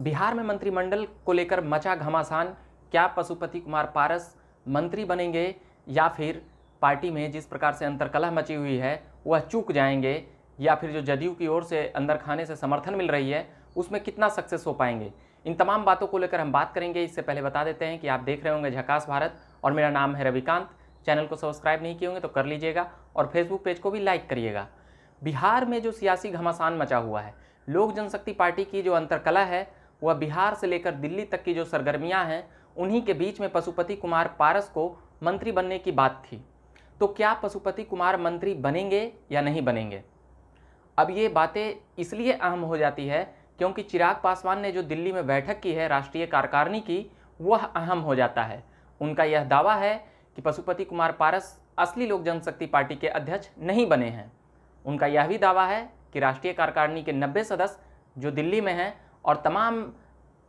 बिहार में मंत्रिमंडल को लेकर मचा घमासान क्या पशुपति कुमार पारस मंत्री बनेंगे या फिर पार्टी में जिस प्रकार से अंतरकलह मची हुई है वह चूक जाएंगे या फिर जो जदयू की ओर से अंदर खाने से समर्थन मिल रही है उसमें कितना सक्सेस हो पाएंगे इन तमाम बातों को लेकर हम बात करेंगे इससे पहले बता देते हैं कि आप देख रहे होंगे झकास भारत और मेरा नाम है रविकांत चैनल को सब्सक्राइब नहीं किए होंगे तो कर लीजिएगा और फेसबुक पेज को भी लाइक करिएगा बिहार में जो सियासी घमासान मचा हुआ है लोक जनशक्ति पार्टी की जो अंतरकला है वह बिहार से लेकर दिल्ली तक की जो सरगर्मियां हैं उन्हीं के बीच में पशुपति कुमार पारस को मंत्री बनने की बात थी तो क्या पशुपति कुमार मंत्री बनेंगे या नहीं बनेंगे अब ये बातें इसलिए अहम हो जाती है क्योंकि चिराग पासवान ने जो दिल्ली में बैठक की है राष्ट्रीय कार्यकारिणी की वह अहम हो जाता है उनका यह दावा है कि पशुपति कुमार पारस असली लोक जनशक्ति पार्टी के अध्यक्ष नहीं बने हैं उनका यह भी दावा है कि राष्ट्रीय कार्यकारिणी के नब्बे सदस्य जो दिल्ली में हैं और तमाम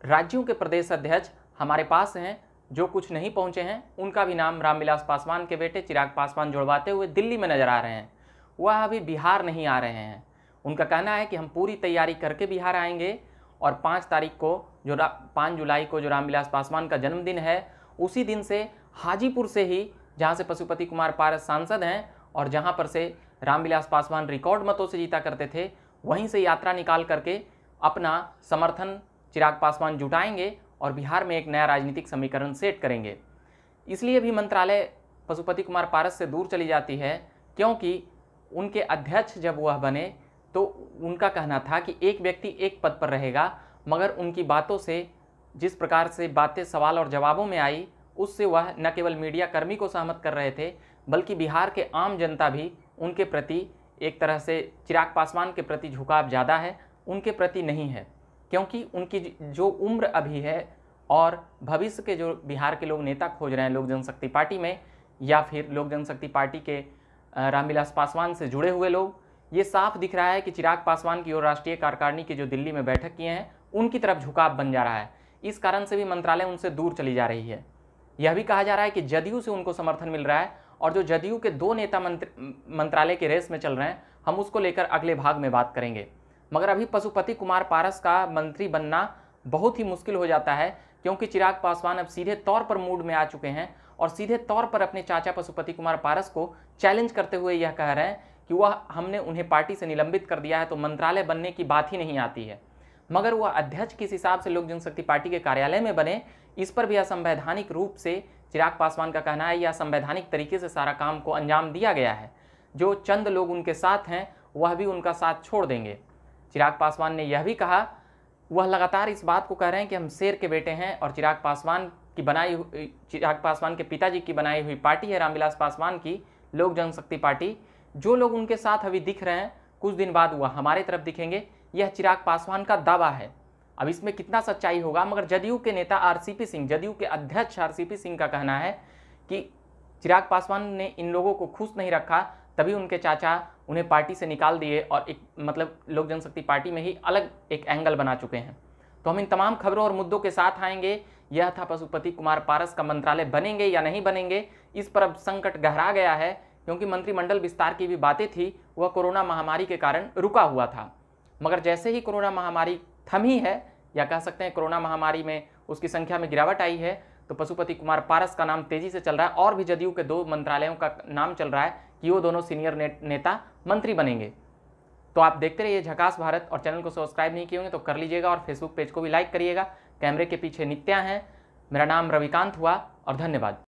राज्यों के प्रदेश अध्यक्ष हमारे पास हैं जो कुछ नहीं पहुंचे हैं उनका भी नाम रामविलास पासवान के बेटे चिराग पासवान जुड़वाते हुए दिल्ली में नजर आ रहे हैं वह अभी बिहार नहीं आ रहे हैं उनका कहना है कि हम पूरी तैयारी करके बिहार आएंगे और पाँच तारीख को जो पाँच जुलाई को जो रामविलास पासवान का जन्मदिन है उसी दिन से हाजीपुर से ही जहाँ से पशुपति कुमार पारस सांसद हैं और जहाँ पर से रामविलास पासवान रिकॉर्ड मतों से जीता करते थे वहीं से यात्रा निकाल करके अपना समर्थन चिराग पासवान जुटाएंगे और बिहार में एक नया राजनीतिक समीकरण सेट करेंगे इसलिए भी मंत्रालय पशुपति कुमार पारस से दूर चली जाती है क्योंकि उनके अध्यक्ष जब वह बने तो उनका कहना था कि एक व्यक्ति एक पद पर रहेगा मगर उनकी बातों से जिस प्रकार से बातें सवाल और जवाबों में आई उससे वह न केवल मीडिया कर्मी को सहमत कर रहे थे बल्कि बिहार के आम जनता भी उनके प्रति एक तरह से चिराग पासवान के प्रति झुकाव ज़्यादा है उनके प्रति नहीं है क्योंकि उनकी जो उम्र अभी है और भविष्य के जो बिहार के लोग नेता खोज रहे हैं लोक जनशक्ति पार्टी में या फिर लोक जनशक्ति पार्टी के रामविलास पासवान से जुड़े हुए लोग ये साफ दिख रहा है कि चिराग पासवान की ओर राष्ट्रीय कार्यकारिणी की जो दिल्ली में बैठक किए हैं उनकी तरफ झुकाव बन जा रहा है इस कारण से भी मंत्रालय उनसे दूर चली जा रही है यह भी कहा जा रहा है कि जदयू से उनको समर्थन मिल रहा है और जो जदयू के दो नेता मंत्र मंत्रालय के रेस में चल रहे हैं हम उसको लेकर अगले भाग में बात करेंगे मगर अभी पशुपति कुमार पारस का मंत्री बनना बहुत ही मुश्किल हो जाता है क्योंकि चिराग पासवान अब सीधे तौर पर मूड में आ चुके हैं और सीधे तौर पर अपने चाचा पशुपति कुमार पारस को चैलेंज करते हुए यह कह रहे हैं कि वह हमने उन्हें पार्टी से निलंबित कर दिया है तो मंत्रालय बनने की बात ही नहीं आती है मगर वह अध्यक्ष किस हिसाब से लोक जनशक्ति पार्टी के कार्यालय में बने इस पर भी असंवैधानिक रूप से चिराग पासवान का कहना है यह संवैधानिक तरीके से सारा काम को अंजाम दिया गया है जो चंद लोग उनके साथ हैं वह भी उनका साथ छोड़ देंगे चिराग पासवान ने यह भी कहा वह लगातार इस बात को कह रहे हैं कि हम शेर के बेटे हैं और चिराग पासवान की बनाई चिराग पासवान के पिताजी की बनाई हुई पार्टी है रामविलास पासवान की लोक जनशक्ति पार्टी जो लोग उनके साथ अभी दिख रहे हैं कुछ दिन बाद वह हमारे तरफ दिखेंगे यह चिराग पासवान का दावा है अब इसमें कितना सच्चाई होगा मगर जदयू के नेता आरसीपी सिंह जदयू के अध्यक्ष आरसीपी सिंह का कहना है कि चिराग पासवान ने इन लोगों को खुश नहीं रखा तभी उनके चाचा उन्हें पार्टी से निकाल दिए और एक मतलब लोक जनशक्ति पार्टी में ही अलग एक एंगल बना चुके हैं तो हम इन तमाम खबरों और मुद्दों के साथ आएंगे यह था पशुपति कुमार पारस का मंत्रालय बनेंगे या नहीं बनेंगे इस पर अब संकट गहरा गया है क्योंकि मंत्रिमंडल विस्तार की भी बातें थी वह कोरोना महामारी के कारण रुका हुआ था मगर जैसे ही कोरोना महामारी थमी है या कह सकते हैं कोरोना महामारी में उसकी संख्या में गिरावट आई है तो पशुपति कुमार पारस का नाम तेजी से चल रहा है और भी जदयू के दो मंत्रालयों का नाम चल रहा है कि वो दोनों सीनियर ने, नेता मंत्री बनेंगे तो आप देखते रहिए झकास भारत और चैनल को सब्सक्राइब नहीं किए होंगे तो कर लीजिएगा और फेसबुक पेज को भी लाइक करिएगा कैमरे के पीछे नित्या हैं मेरा नाम रविकांत हुआ और धन्यवाद